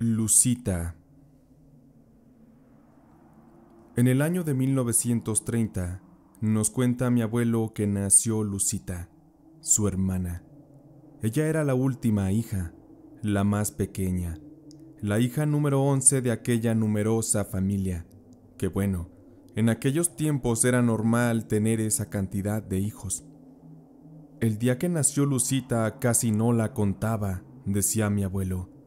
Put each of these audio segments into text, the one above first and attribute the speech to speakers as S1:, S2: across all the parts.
S1: Lucita. En el año de 1930, nos cuenta mi abuelo que nació Lucita, su hermana. Ella era la última hija, la más pequeña, la hija número 11 de aquella numerosa familia, que bueno, en aquellos tiempos era normal tener esa cantidad de hijos. El día que nació Lucita casi no la contaba, decía mi abuelo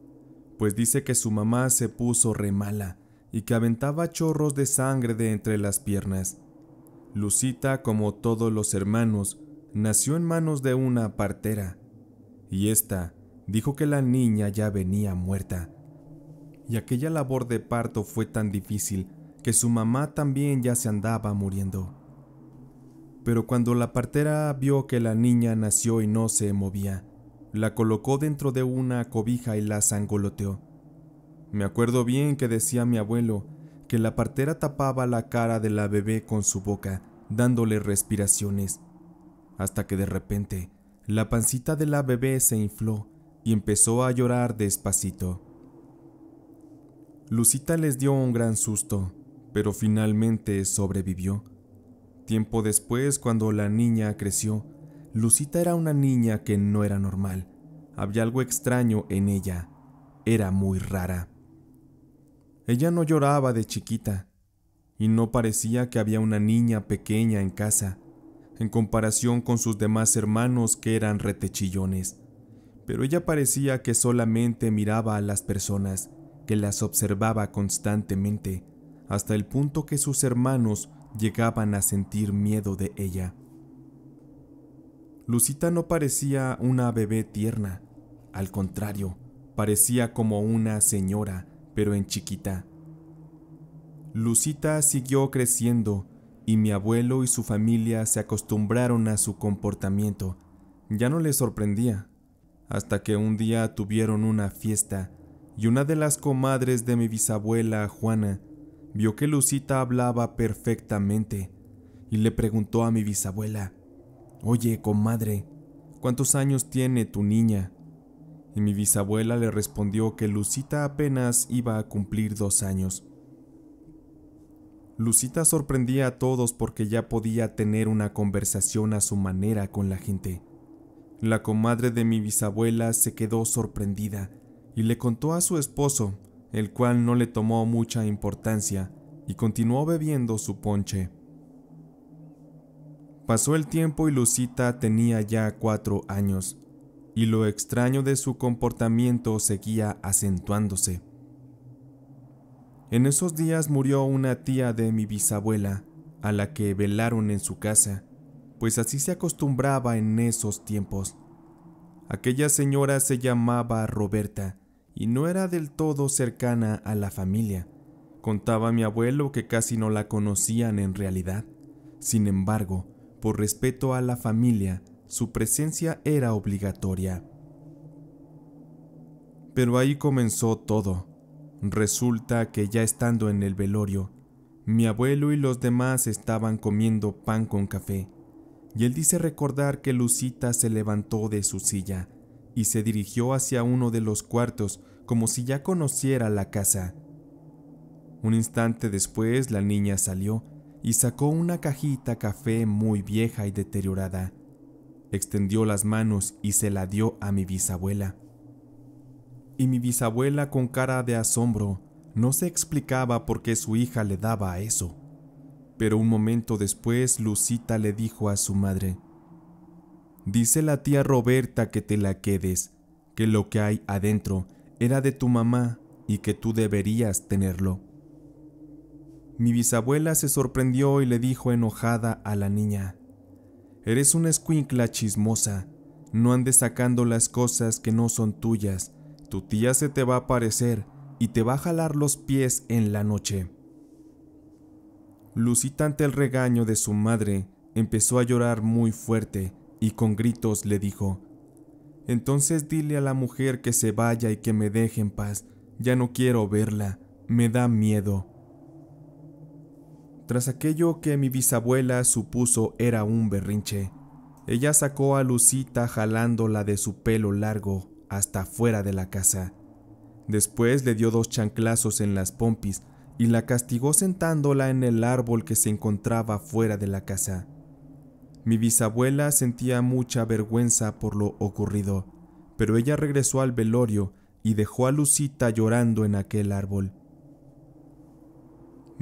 S1: pues dice que su mamá se puso remala y que aventaba chorros de sangre de entre las piernas. Lucita, como todos los hermanos, nació en manos de una partera, y esta dijo que la niña ya venía muerta. Y aquella labor de parto fue tan difícil que su mamá también ya se andaba muriendo. Pero cuando la partera vio que la niña nació y no se movía, la colocó dentro de una cobija y la sangoloteó. Me acuerdo bien que decía mi abuelo que la partera tapaba la cara de la bebé con su boca, dándole respiraciones, hasta que de repente la pancita de la bebé se infló y empezó a llorar despacito. Lucita les dio un gran susto, pero finalmente sobrevivió. Tiempo después, cuando la niña creció, Lucita era una niña que no era normal. Había algo extraño en ella. Era muy rara. Ella no lloraba de chiquita, y no parecía que había una niña pequeña en casa, en comparación con sus demás hermanos que eran retechillones. Pero ella parecía que solamente miraba a las personas, que las observaba constantemente, hasta el punto que sus hermanos llegaban a sentir miedo de ella. Lucita no parecía una bebé tierna, al contrario, parecía como una señora, pero en chiquita. Lucita siguió creciendo y mi abuelo y su familia se acostumbraron a su comportamiento. Ya no le sorprendía, hasta que un día tuvieron una fiesta y una de las comadres de mi bisabuela, Juana, vio que Lucita hablaba perfectamente y le preguntó a mi bisabuela, Oye, comadre, ¿cuántos años tiene tu niña? Y mi bisabuela le respondió que Lucita apenas iba a cumplir dos años. Lucita sorprendía a todos porque ya podía tener una conversación a su manera con la gente. La comadre de mi bisabuela se quedó sorprendida y le contó a su esposo, el cual no le tomó mucha importancia y continuó bebiendo su ponche. Pasó el tiempo y Lucita tenía ya cuatro años, y lo extraño de su comportamiento seguía acentuándose. En esos días murió una tía de mi bisabuela, a la que velaron en su casa, pues así se acostumbraba en esos tiempos. Aquella señora se llamaba Roberta y no era del todo cercana a la familia. Contaba mi abuelo que casi no la conocían en realidad. Sin embargo, por respeto a la familia, su presencia era obligatoria. Pero ahí comenzó todo. Resulta que ya estando en el velorio, mi abuelo y los demás estaban comiendo pan con café, y él dice recordar que Lucita se levantó de su silla y se dirigió hacia uno de los cuartos como si ya conociera la casa. Un instante después la niña salió y sacó una cajita café muy vieja y deteriorada. Extendió las manos y se la dio a mi bisabuela. Y mi bisabuela con cara de asombro no se explicaba por qué su hija le daba eso. Pero un momento después Lucita le dijo a su madre, Dice la tía Roberta que te la quedes, que lo que hay adentro era de tu mamá y que tú deberías tenerlo. Mi bisabuela se sorprendió y le dijo enojada a la niña, Eres una escuincla chismosa, no andes sacando las cosas que no son tuyas, tu tía se te va a aparecer y te va a jalar los pies en la noche. Lucita ante el regaño de su madre empezó a llorar muy fuerte y con gritos le dijo, Entonces dile a la mujer que se vaya y que me deje en paz, ya no quiero verla, me da miedo. Tras aquello que mi bisabuela supuso era un berrinche, ella sacó a Lucita jalándola de su pelo largo hasta fuera de la casa. Después le dio dos chanclazos en las pompis y la castigó sentándola en el árbol que se encontraba fuera de la casa. Mi bisabuela sentía mucha vergüenza por lo ocurrido, pero ella regresó al velorio y dejó a Lucita llorando en aquel árbol.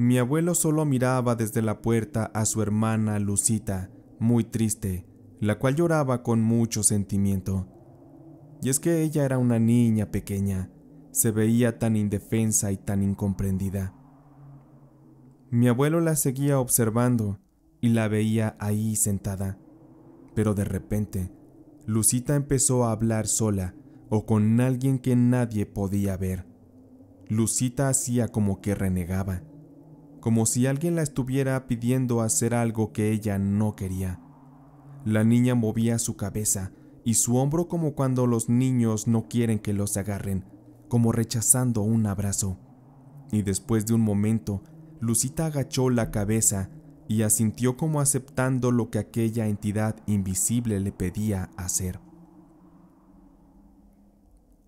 S1: Mi abuelo solo miraba desde la puerta a su hermana Lucita, muy triste, la cual lloraba con mucho sentimiento. Y es que ella era una niña pequeña, se veía tan indefensa y tan incomprendida. Mi abuelo la seguía observando y la veía ahí sentada, pero de repente, Lucita empezó a hablar sola o con alguien que nadie podía ver. Lucita hacía como que renegaba como si alguien la estuviera pidiendo hacer algo que ella no quería. La niña movía su cabeza y su hombro como cuando los niños no quieren que los agarren, como rechazando un abrazo. Y después de un momento, Lucita agachó la cabeza y asintió como aceptando lo que aquella entidad invisible le pedía hacer.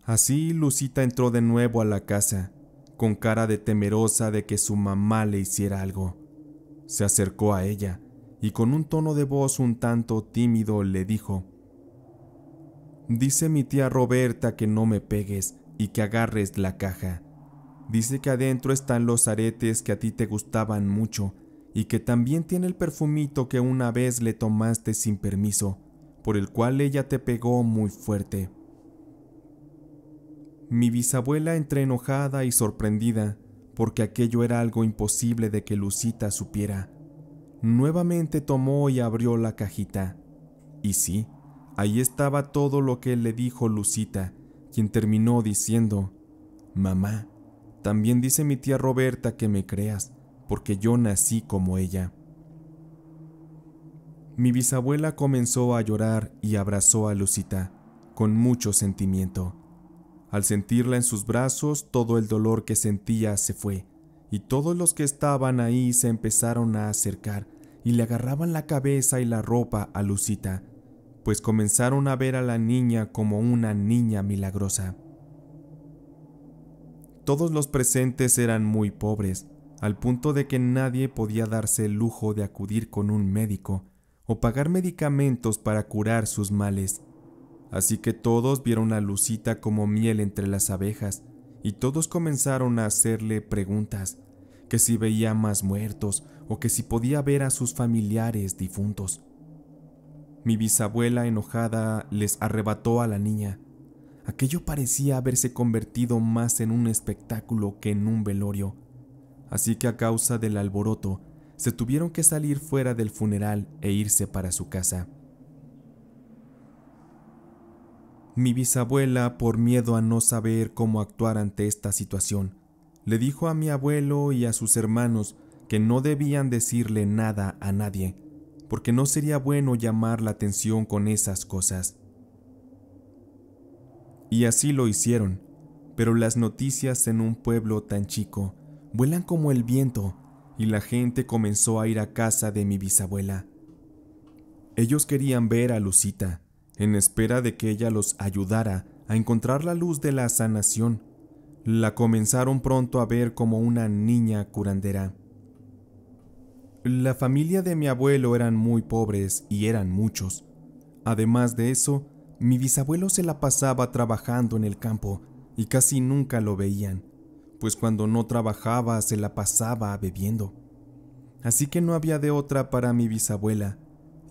S1: Así Lucita entró de nuevo a la casa con cara de temerosa de que su mamá le hiciera algo. Se acercó a ella y con un tono de voz un tanto tímido le dijo, Dice mi tía Roberta que no me pegues y que agarres la caja. Dice que adentro están los aretes que a ti te gustaban mucho y que también tiene el perfumito que una vez le tomaste sin permiso, por el cual ella te pegó muy fuerte. Mi bisabuela entre enojada y sorprendida, porque aquello era algo imposible de que Lucita supiera. Nuevamente tomó y abrió la cajita. Y sí, ahí estaba todo lo que le dijo Lucita, quien terminó diciendo, Mamá, también dice mi tía Roberta que me creas, porque yo nací como ella. Mi bisabuela comenzó a llorar y abrazó a Lucita, con mucho sentimiento. Al sentirla en sus brazos, todo el dolor que sentía se fue, y todos los que estaban ahí se empezaron a acercar y le agarraban la cabeza y la ropa a Lucita, pues comenzaron a ver a la niña como una niña milagrosa. Todos los presentes eran muy pobres, al punto de que nadie podía darse el lujo de acudir con un médico o pagar medicamentos para curar sus males así que todos vieron a Lucita como miel entre las abejas, y todos comenzaron a hacerle preguntas, que si veía más muertos o que si podía ver a sus familiares difuntos. Mi bisabuela enojada les arrebató a la niña. Aquello parecía haberse convertido más en un espectáculo que en un velorio, así que a causa del alboroto, se tuvieron que salir fuera del funeral e irse para su casa. Mi bisabuela, por miedo a no saber cómo actuar ante esta situación, le dijo a mi abuelo y a sus hermanos que no debían decirle nada a nadie, porque no sería bueno llamar la atención con esas cosas. Y así lo hicieron, pero las noticias en un pueblo tan chico vuelan como el viento y la gente comenzó a ir a casa de mi bisabuela. Ellos querían ver a Lucita, en espera de que ella los ayudara a encontrar la luz de la sanación. La comenzaron pronto a ver como una niña curandera. La familia de mi abuelo eran muy pobres y eran muchos. Además de eso, mi bisabuelo se la pasaba trabajando en el campo y casi nunca lo veían, pues cuando no trabajaba se la pasaba bebiendo. Así que no había de otra para mi bisabuela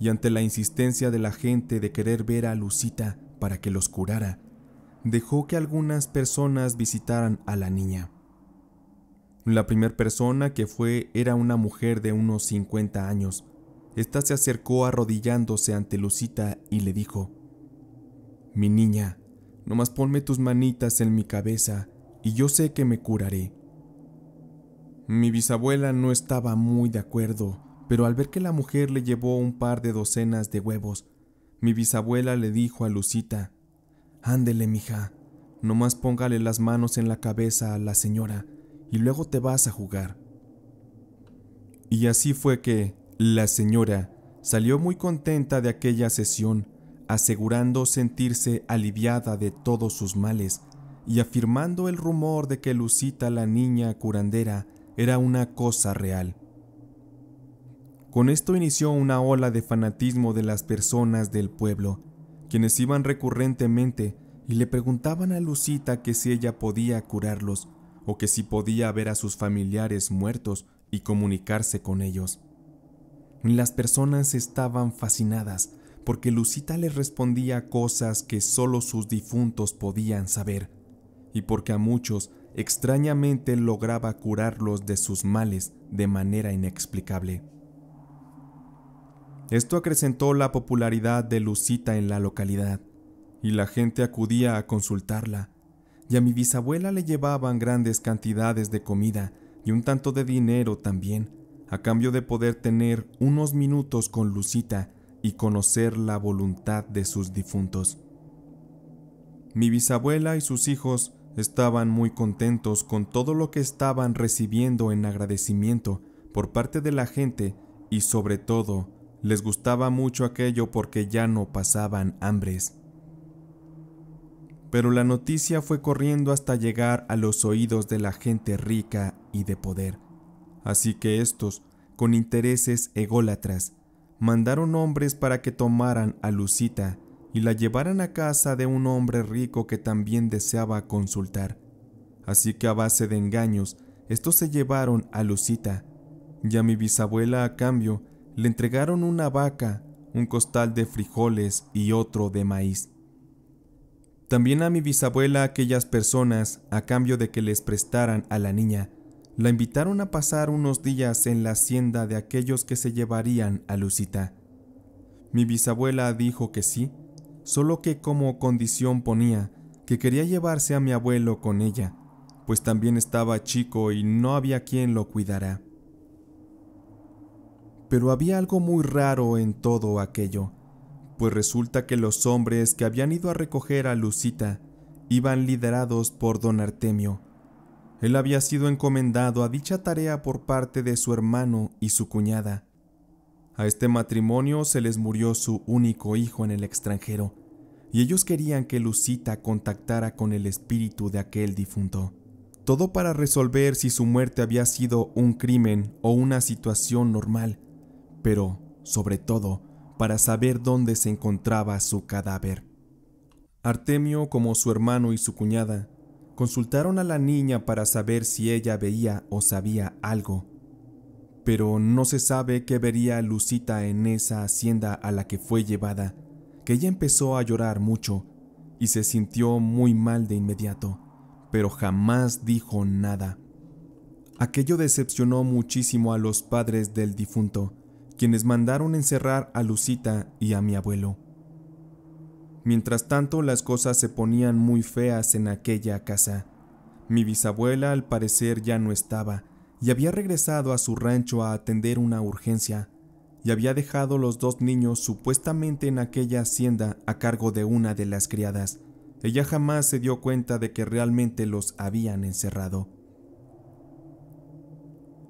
S1: y ante la insistencia de la gente de querer ver a Lucita para que los curara, dejó que algunas personas visitaran a la niña. La primera persona que fue era una mujer de unos 50 años. Esta se acercó arrodillándose ante Lucita y le dijo, Mi niña, nomás ponme tus manitas en mi cabeza y yo sé que me curaré. Mi bisabuela no estaba muy de acuerdo pero al ver que la mujer le llevó un par de docenas de huevos, mi bisabuela le dijo a Lucita, Ándele, mija, nomás póngale las manos en la cabeza a la señora y luego te vas a jugar. Y así fue que la señora salió muy contenta de aquella sesión, asegurando sentirse aliviada de todos sus males y afirmando el rumor de que Lucita la niña curandera era una cosa real. Con esto inició una ola de fanatismo de las personas del pueblo, quienes iban recurrentemente y le preguntaban a Lucita que si ella podía curarlos o que si podía ver a sus familiares muertos y comunicarse con ellos. Las personas estaban fascinadas porque Lucita les respondía cosas que solo sus difuntos podían saber y porque a muchos extrañamente lograba curarlos de sus males de manera inexplicable. Esto acrecentó la popularidad de Lucita en la localidad, y la gente acudía a consultarla, y a mi bisabuela le llevaban grandes cantidades de comida y un tanto de dinero también, a cambio de poder tener unos minutos con Lucita y conocer la voluntad de sus difuntos. Mi bisabuela y sus hijos estaban muy contentos con todo lo que estaban recibiendo en agradecimiento por parte de la gente y sobre todo les gustaba mucho aquello porque ya no pasaban hambres. Pero la noticia fue corriendo hasta llegar a los oídos de la gente rica y de poder. Así que estos, con intereses ególatras, mandaron hombres para que tomaran a Lucita y la llevaran a casa de un hombre rico que también deseaba consultar. Así que a base de engaños, estos se llevaron a Lucita, y a mi bisabuela a cambio le entregaron una vaca, un costal de frijoles y otro de maíz. También a mi bisabuela aquellas personas, a cambio de que les prestaran a la niña, la invitaron a pasar unos días en la hacienda de aquellos que se llevarían a Lucita. Mi bisabuela dijo que sí, solo que como condición ponía que quería llevarse a mi abuelo con ella, pues también estaba chico y no había quien lo cuidara pero había algo muy raro en todo aquello, pues resulta que los hombres que habían ido a recoger a Lucita iban liderados por don Artemio. Él había sido encomendado a dicha tarea por parte de su hermano y su cuñada. A este matrimonio se les murió su único hijo en el extranjero, y ellos querían que Lucita contactara con el espíritu de aquel difunto, todo para resolver si su muerte había sido un crimen o una situación normal, pero, sobre todo, para saber dónde se encontraba su cadáver. Artemio, como su hermano y su cuñada, consultaron a la niña para saber si ella veía o sabía algo, pero no se sabe qué vería Lucita en esa hacienda a la que fue llevada, que ella empezó a llorar mucho y se sintió muy mal de inmediato, pero jamás dijo nada. Aquello decepcionó muchísimo a los padres del difunto, quienes mandaron encerrar a Lucita y a mi abuelo. Mientras tanto, las cosas se ponían muy feas en aquella casa. Mi bisabuela al parecer ya no estaba y había regresado a su rancho a atender una urgencia y había dejado los dos niños supuestamente en aquella hacienda a cargo de una de las criadas. Ella jamás se dio cuenta de que realmente los habían encerrado.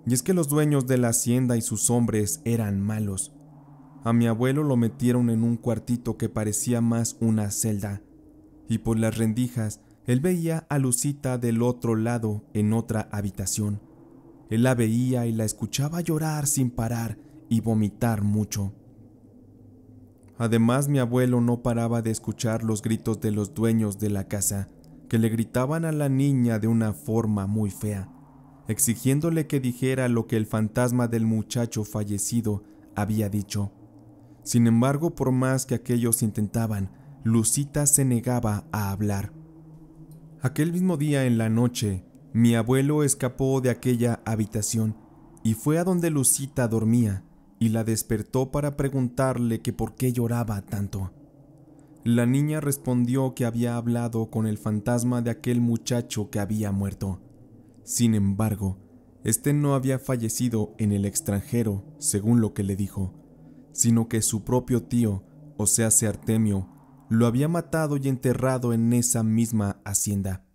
S1: Y es que los dueños de la hacienda y sus hombres eran malos. A mi abuelo lo metieron en un cuartito que parecía más una celda, y por las rendijas él veía a Lucita del otro lado en otra habitación. Él la veía y la escuchaba llorar sin parar y vomitar mucho. Además mi abuelo no paraba de escuchar los gritos de los dueños de la casa, que le gritaban a la niña de una forma muy fea exigiéndole que dijera lo que el fantasma del muchacho fallecido había dicho. Sin embargo, por más que aquellos intentaban, Lucita se negaba a hablar. Aquel mismo día en la noche, mi abuelo escapó de aquella habitación y fue a donde Lucita dormía y la despertó para preguntarle que por qué lloraba tanto. La niña respondió que había hablado con el fantasma de aquel muchacho que había muerto. Sin embargo, este no había fallecido en el extranjero, según lo que le dijo, sino que su propio tío, o sea, Artemio, lo había matado y enterrado en esa misma hacienda.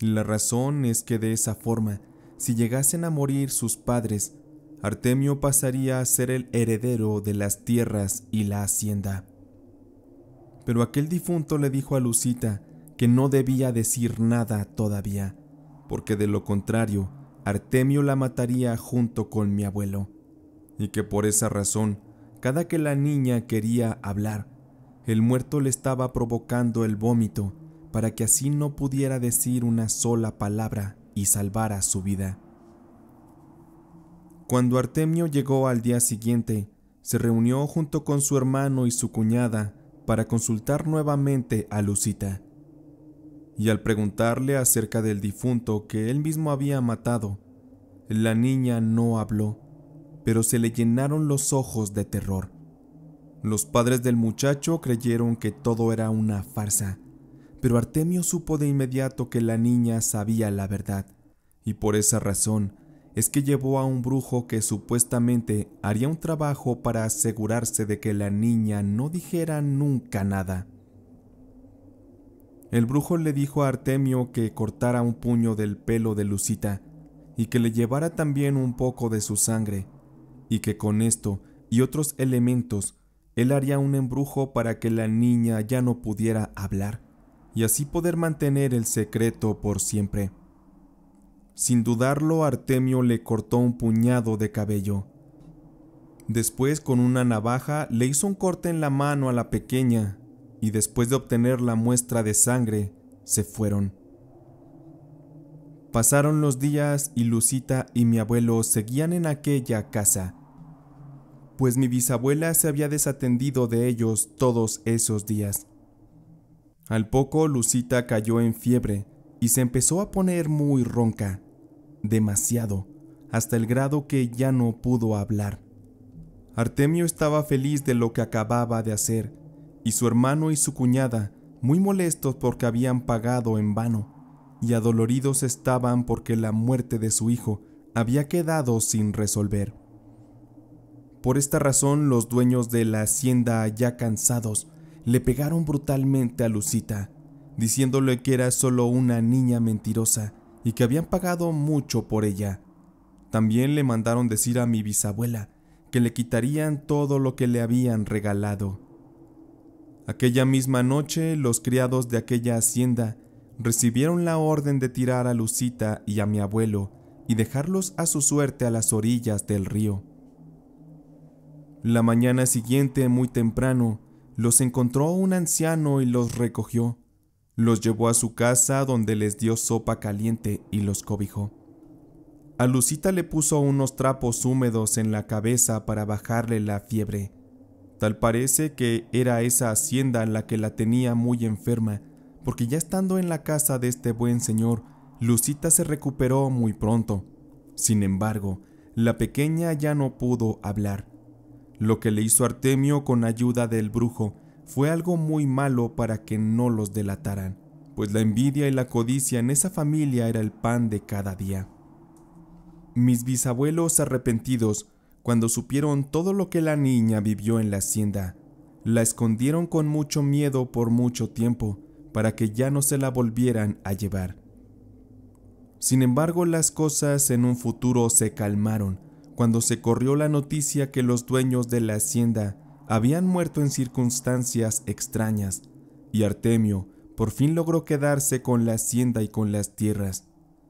S1: La razón es que de esa forma, si llegasen a morir sus padres, Artemio pasaría a ser el heredero de las tierras y la hacienda. Pero aquel difunto le dijo a Lucita que no debía decir nada todavía, porque de lo contrario Artemio la mataría junto con mi abuelo, y que por esa razón, cada que la niña quería hablar, el muerto le estaba provocando el vómito para que así no pudiera decir una sola palabra y salvara su vida. Cuando Artemio llegó al día siguiente, se reunió junto con su hermano y su cuñada para consultar nuevamente a Lucita y al preguntarle acerca del difunto que él mismo había matado, la niña no habló, pero se le llenaron los ojos de terror. Los padres del muchacho creyeron que todo era una farsa, pero Artemio supo de inmediato que la niña sabía la verdad, y por esa razón es que llevó a un brujo que supuestamente haría un trabajo para asegurarse de que la niña no dijera nunca nada. El brujo le dijo a Artemio que cortara un puño del pelo de Lucita y que le llevara también un poco de su sangre, y que con esto y otros elementos él haría un embrujo para que la niña ya no pudiera hablar y así poder mantener el secreto por siempre. Sin dudarlo, Artemio le cortó un puñado de cabello. Después, con una navaja, le hizo un corte en la mano a la pequeña y después de obtener la muestra de sangre, se fueron. Pasaron los días y Lucita y mi abuelo seguían en aquella casa, pues mi bisabuela se había desatendido de ellos todos esos días. Al poco Lucita cayó en fiebre y se empezó a poner muy ronca, demasiado, hasta el grado que ya no pudo hablar. Artemio estaba feliz de lo que acababa de hacer, y su hermano y su cuñada, muy molestos porque habían pagado en vano, y adoloridos estaban porque la muerte de su hijo había quedado sin resolver. Por esta razón los dueños de la hacienda, ya cansados, le pegaron brutalmente a Lucita, diciéndole que era solo una niña mentirosa y que habían pagado mucho por ella. También le mandaron decir a mi bisabuela que le quitarían todo lo que le habían regalado. Aquella misma noche los criados de aquella hacienda recibieron la orden de tirar a Lucita y a mi abuelo y dejarlos a su suerte a las orillas del río. La mañana siguiente, muy temprano, los encontró un anciano y los recogió. Los llevó a su casa donde les dio sopa caliente y los cobijó. A Lucita le puso unos trapos húmedos en la cabeza para bajarle la fiebre Tal parece que era esa hacienda la que la tenía muy enferma, porque ya estando en la casa de este buen señor, Lucita se recuperó muy pronto. Sin embargo, la pequeña ya no pudo hablar. Lo que le hizo Artemio con ayuda del brujo fue algo muy malo para que no los delataran, pues la envidia y la codicia en esa familia era el pan de cada día. Mis bisabuelos arrepentidos cuando supieron todo lo que la niña vivió en la hacienda, la escondieron con mucho miedo por mucho tiempo para que ya no se la volvieran a llevar. Sin embargo, las cosas en un futuro se calmaron cuando se corrió la noticia que los dueños de la hacienda habían muerto en circunstancias extrañas, y Artemio por fin logró quedarse con la hacienda y con las tierras.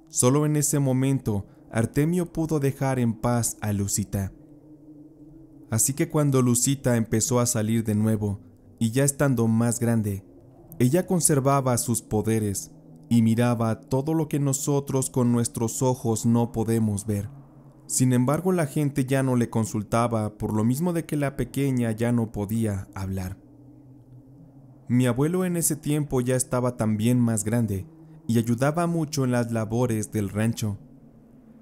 S1: Solo en ese momento Artemio pudo dejar en paz a Lucita. Así que cuando Lucita empezó a salir de nuevo, y ya estando más grande, ella conservaba sus poderes y miraba todo lo que nosotros con nuestros ojos no podemos ver. Sin embargo, la gente ya no le consultaba por lo mismo de que la pequeña ya no podía hablar. Mi abuelo en ese tiempo ya estaba también más grande y ayudaba mucho en las labores del rancho.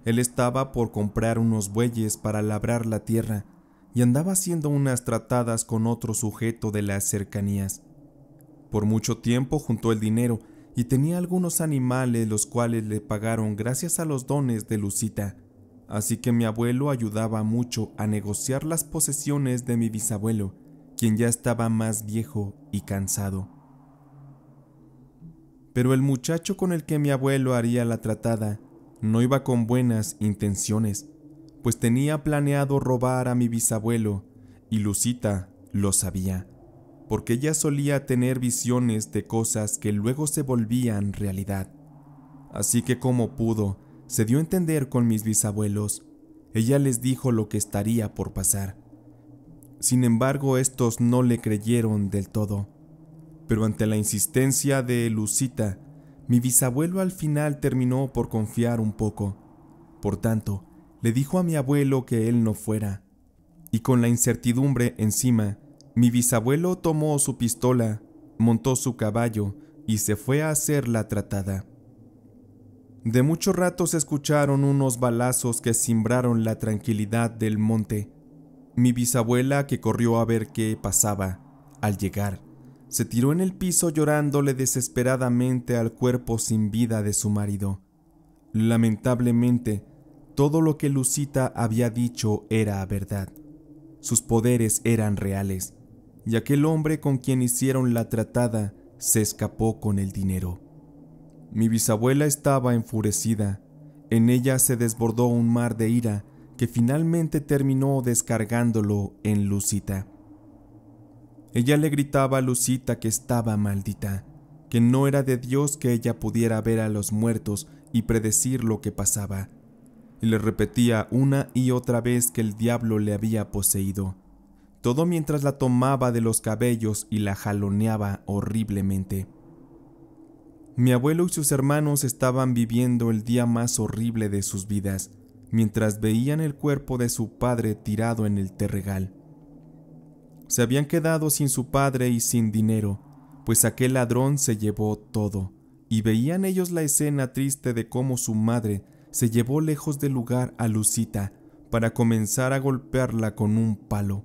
S1: Él estaba por comprar unos bueyes para labrar la tierra y andaba haciendo unas tratadas con otro sujeto de las cercanías. Por mucho tiempo juntó el dinero y tenía algunos animales los cuales le pagaron gracias a los dones de Lucita, así que mi abuelo ayudaba mucho a negociar las posesiones de mi bisabuelo, quien ya estaba más viejo y cansado. Pero el muchacho con el que mi abuelo haría la tratada no iba con buenas intenciones pues tenía planeado robar a mi bisabuelo, y Lucita lo sabía, porque ella solía tener visiones de cosas que luego se volvían realidad. Así que como pudo, se dio a entender con mis bisabuelos. Ella les dijo lo que estaría por pasar. Sin embargo, estos no le creyeron del todo. Pero ante la insistencia de Lucita, mi bisabuelo al final terminó por confiar un poco. Por tanto, le dijo a mi abuelo que él no fuera, y con la incertidumbre encima, mi bisabuelo tomó su pistola, montó su caballo y se fue a hacer la tratada. De mucho rato se escucharon unos balazos que cimbraron la tranquilidad del monte. Mi bisabuela, que corrió a ver qué pasaba, al llegar, se tiró en el piso llorándole desesperadamente al cuerpo sin vida de su marido. Lamentablemente, todo lo que Lucita había dicho era verdad. Sus poderes eran reales, y aquel hombre con quien hicieron la tratada se escapó con el dinero. Mi bisabuela estaba enfurecida. En ella se desbordó un mar de ira que finalmente terminó descargándolo en Lucita. Ella le gritaba a Lucita que estaba maldita, que no era de Dios que ella pudiera ver a los muertos y predecir lo que pasaba y le repetía una y otra vez que el diablo le había poseído, todo mientras la tomaba de los cabellos y la jaloneaba horriblemente. Mi abuelo y sus hermanos estaban viviendo el día más horrible de sus vidas, mientras veían el cuerpo de su padre tirado en el terregal. Se habían quedado sin su padre y sin dinero, pues aquel ladrón se llevó todo, y veían ellos la escena triste de cómo su madre se llevó lejos del lugar a Lucita para comenzar a golpearla con un palo.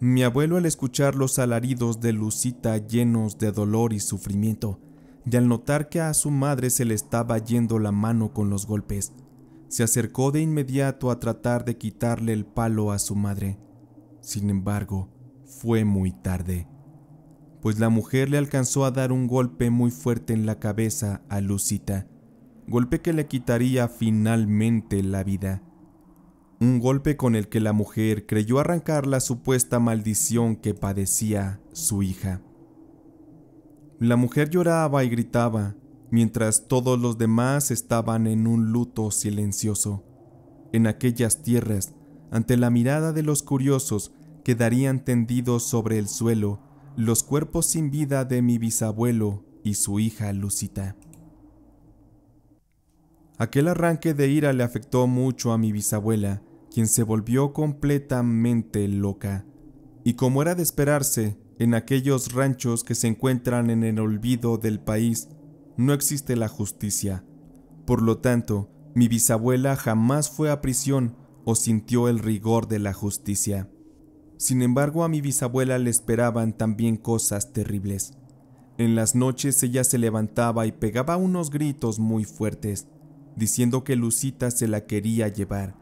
S1: Mi abuelo al escuchar los alaridos de Lucita llenos de dolor y sufrimiento, y al notar que a su madre se le estaba yendo la mano con los golpes, se acercó de inmediato a tratar de quitarle el palo a su madre. Sin embargo, fue muy tarde, pues la mujer le alcanzó a dar un golpe muy fuerte en la cabeza a Lucita, golpe que le quitaría finalmente la vida. Un golpe con el que la mujer creyó arrancar la supuesta maldición que padecía su hija. La mujer lloraba y gritaba, mientras todos los demás estaban en un luto silencioso. En aquellas tierras, ante la mirada de los curiosos, quedarían tendidos sobre el suelo los cuerpos sin vida de mi bisabuelo y su hija Lucita. Aquel arranque de ira le afectó mucho a mi bisabuela, quien se volvió completamente loca. Y como era de esperarse, en aquellos ranchos que se encuentran en el olvido del país, no existe la justicia. Por lo tanto, mi bisabuela jamás fue a prisión o sintió el rigor de la justicia. Sin embargo, a mi bisabuela le esperaban también cosas terribles. En las noches ella se levantaba y pegaba unos gritos muy fuertes, diciendo que Lucita se la quería llevar,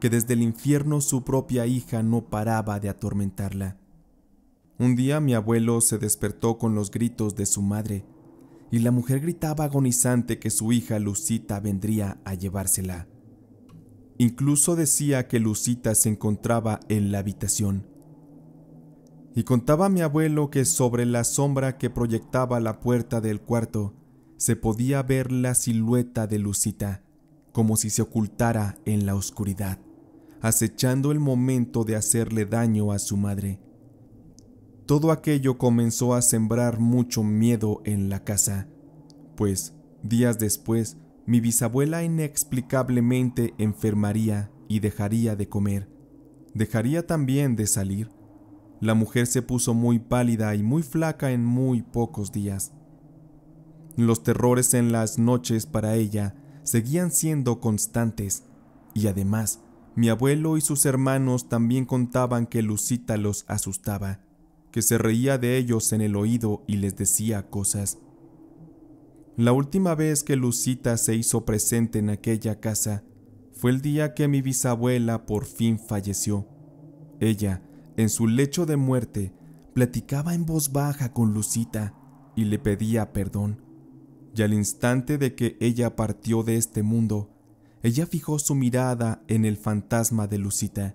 S1: que desde el infierno su propia hija no paraba de atormentarla. Un día mi abuelo se despertó con los gritos de su madre, y la mujer gritaba agonizante que su hija Lucita vendría a llevársela. Incluso decía que Lucita se encontraba en la habitación. Y contaba mi abuelo que sobre la sombra que proyectaba la puerta del cuarto, se podía ver la silueta de Lucita, como si se ocultara en la oscuridad, acechando el momento de hacerle daño a su madre. Todo aquello comenzó a sembrar mucho miedo en la casa, pues días después mi bisabuela inexplicablemente enfermaría y dejaría de comer, dejaría también de salir. La mujer se puso muy pálida y muy flaca en muy pocos días. Los terrores en las noches para ella seguían siendo constantes, y además, mi abuelo y sus hermanos también contaban que Lucita los asustaba, que se reía de ellos en el oído y les decía cosas. La última vez que Lucita se hizo presente en aquella casa fue el día que mi bisabuela por fin falleció. Ella, en su lecho de muerte, platicaba en voz baja con Lucita y le pedía perdón y al instante de que ella partió de este mundo, ella fijó su mirada en el fantasma de Lucita,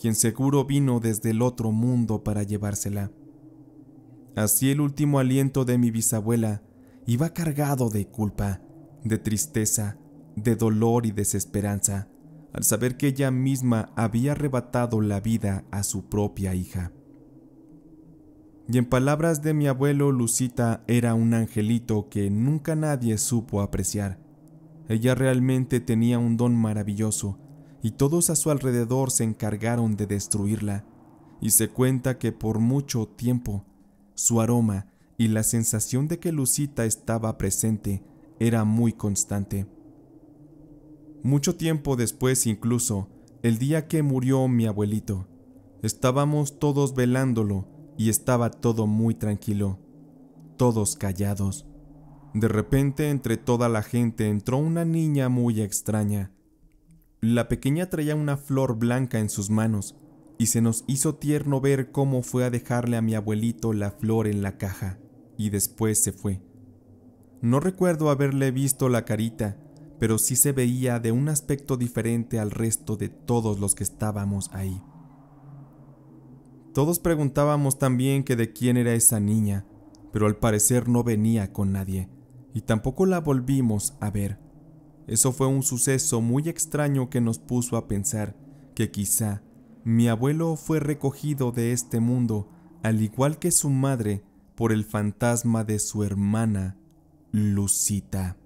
S1: quien seguro vino desde el otro mundo para llevársela. Así el último aliento de mi bisabuela iba cargado de culpa, de tristeza, de dolor y desesperanza, al saber que ella misma había arrebatado la vida a su propia hija y en palabras de mi abuelo, Lucita era un angelito que nunca nadie supo apreciar. Ella realmente tenía un don maravilloso, y todos a su alrededor se encargaron de destruirla, y se cuenta que por mucho tiempo, su aroma y la sensación de que Lucita estaba presente era muy constante. Mucho tiempo después incluso, el día que murió mi abuelito, estábamos todos velándolo y estaba todo muy tranquilo, todos callados. De repente entre toda la gente entró una niña muy extraña. La pequeña traía una flor blanca en sus manos y se nos hizo tierno ver cómo fue a dejarle a mi abuelito la flor en la caja y después se fue. No recuerdo haberle visto la carita, pero sí se veía de un aspecto diferente al resto de todos los que estábamos ahí. Todos preguntábamos también que de quién era esa niña, pero al parecer no venía con nadie, y tampoco la volvimos a ver. Eso fue un suceso muy extraño que nos puso a pensar que quizá mi abuelo fue recogido de este mundo, al igual que su madre, por el fantasma de su hermana, Lucita.